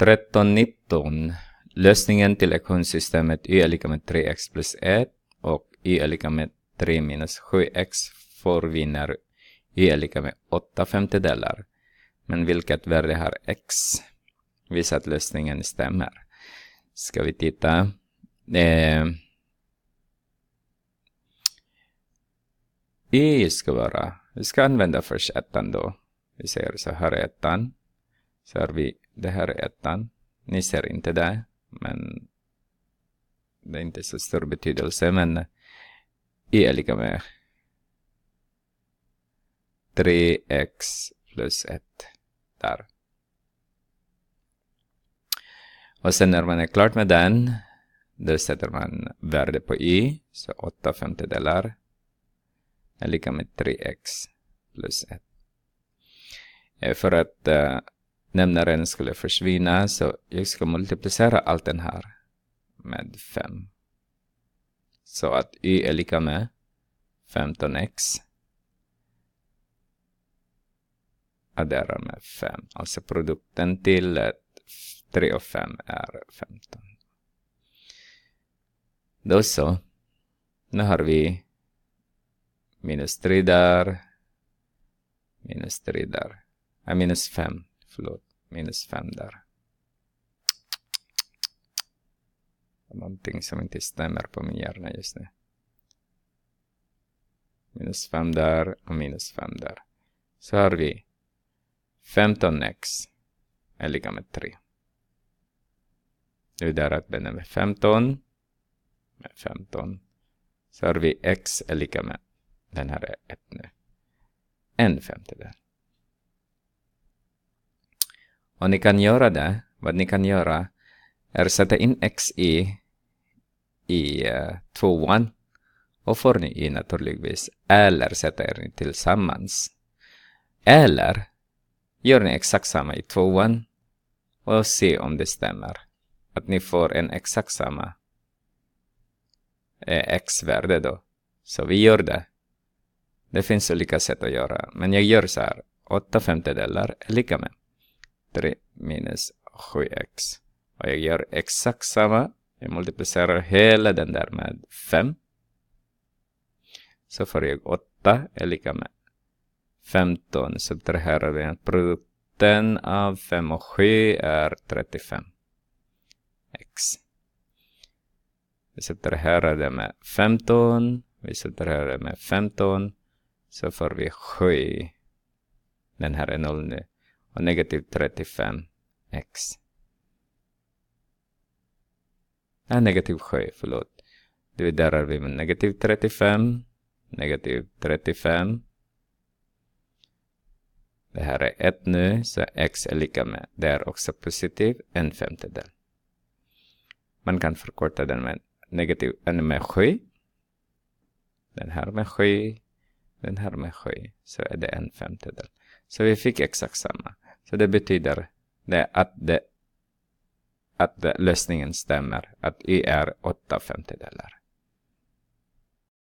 13.19 Lösningen till ekvationssystemet y är lika med 3x plus 1 och y är lika med 3 minus 7x förvinner y är lika med 8 femtedelar. Men vilket värde har x? Visa att lösningen stämmer. Ska vi titta. Eh, y ska vara, vi ska använda först ettan då. Vi säger så här ettan. Ser vi, det här är ettan. Ni ser inte det, men det är inte så stor betydelse, men e är lika med 3x plus 1 där. Och sen när man är klar med den, då sätter man värde på y, så 8 femtedelar är lika med 3x plus 1. Eh, för att eh, nämnaren skulle försvinna så jag ska multiplicera allt den här med 5. Så att y är lika med 15x. Adderar med 5. Alltså produkten till 3 och 5 är 15. Då så. Nu har vi minus 3 där. Minus 3 där. Äh, minus 5 förlåt, minus 5 där. Någonting som inte stämmer på min hjärna just nu. Minus 5 där och minus 5 där. Så har vi 15x är lika med 3. Nu är det att benämna 15 med 15. Så har vi x är lika med den här är 1 nu. En femtedel. Och ni kan göra det. Vad ni kan göra är att sätta in X i uh, tvåan och får ni i naturligtvis. Eller sätta er tillsammans. Eller gör ni exakt samma i tvåan och se om det stämmer. Att ni får en exakt samma eh, x-värde då. Så vi gör det. Det finns olika sätt att göra. Men jag gör så här. 8 femtedelar är lika med 3 minus 7x. Och jag gör exakt samma. Jag multiplicerar hela den där med 5. Så får jag 8 är lika med 15. Subtraherar den produkten av 5 och 7 är 35 x. Vi subtraherar det med 15. Vi subtraherar det med 15. Så får vi 7. Den här är 0 nu och negativ 35x. Nej, negativ 7, förlåt. Dividerar vi med negativ 35, negativ 35. Det här är 1 nu, så x är lika med, det är också positiv, en femtedel. Man kan förkorta den med negativ, äh, med 7. Den här med 7, den här med 7, så är det en femtedel. Så vi fick exakt samma. Så det betyder det att, det, att lösningen stämmer, att y är 8 femtedelar.